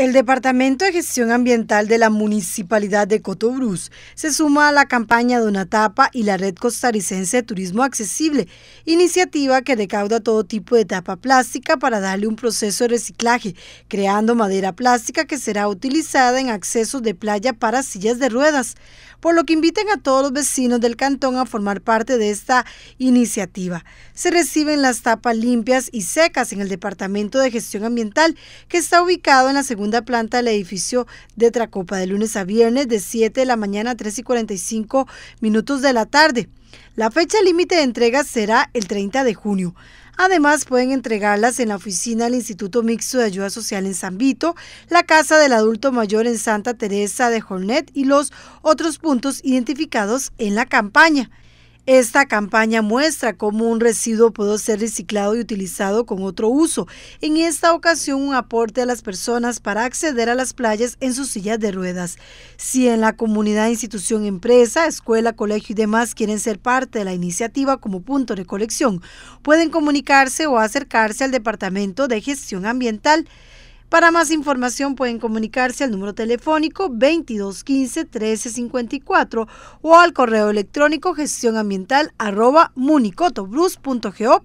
El Departamento de Gestión Ambiental de la Municipalidad de Cotobruz se suma a la campaña Tapa y la Red Costarricense de Turismo Accesible, iniciativa que recauda todo tipo de tapa plástica para darle un proceso de reciclaje, creando madera plástica que será utilizada en accesos de playa para sillas de ruedas, por lo que inviten a todos los vecinos del cantón a formar parte de esta iniciativa. Se reciben las tapas limpias y secas en el Departamento de Gestión Ambiental, que está ubicado en la segunda planta del edificio de Tracopa de lunes a viernes de 7 de la mañana a 3 y 45 minutos de la tarde. La fecha límite de entrega será el 30 de junio. Además, pueden entregarlas en la oficina del Instituto Mixto de Ayuda Social en San Vito, la Casa del Adulto Mayor en Santa Teresa de Jornet y los otros puntos identificados en la campaña. Esta campaña muestra cómo un residuo puede ser reciclado y utilizado con otro uso. En esta ocasión, un aporte a las personas para acceder a las playas en sus sillas de ruedas. Si en la comunidad, institución, empresa, escuela, colegio y demás quieren ser parte de la iniciativa como punto de colección, pueden comunicarse o acercarse al Departamento de Gestión Ambiental. Para más información pueden comunicarse al número telefónico 2215-1354 o al correo electrónico gestionambiental arroba municotobrus.go.cr.